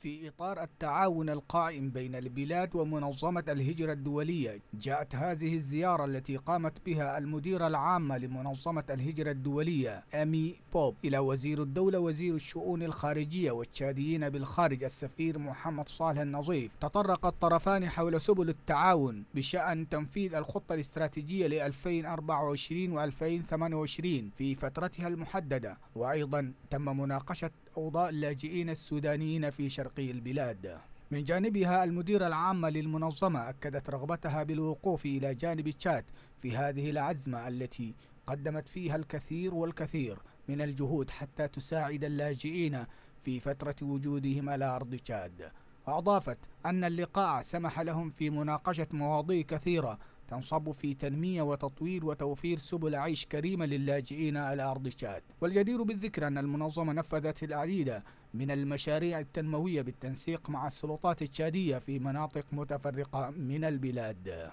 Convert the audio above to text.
في إطار التعاون القائم بين البلاد ومنظمة الهجرة الدولية جاءت هذه الزيارة التي قامت بها المديرة العامة لمنظمة الهجرة الدولية أمي بوب إلى وزير الدولة وزير الشؤون الخارجية والتشاديين بالخارج السفير محمد صالح النظيف تطرق الطرفان حول سبل التعاون بشأن تنفيذ الخطة الاستراتيجية ل 2024 و2028 في فترتها المحددة وأيضا تم مناقشة أوضاع اللاجئين السودانيين في شرق شرقي البلاد من جانبها المديرة العامة للمنظمة أكدت رغبتها بالوقوف إلى جانب تشاد في هذه العزمة التي قدمت فيها الكثير والكثير من الجهود حتى تساعد اللاجئين في فترة وجودهم على أرض تشاد وأضافت أن اللقاء سمح لهم في مناقشة مواضيع كثيرة تنصب في تنمية وتطوير وتوفير سبل عيش كريمة للاجئين على أرض تشاد والجدير بالذكر أن المنظمة نفذت العديد من المشاريع التنموية بالتنسيق مع السلطات التشادية في مناطق متفرقة من البلاد